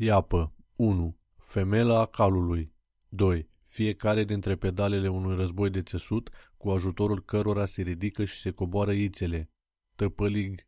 Iapă 1. Femela a calului 2. Fiecare dintre pedalele unui război de țesut, cu ajutorul cărora se ridică și se coboară ițele. Tăpălig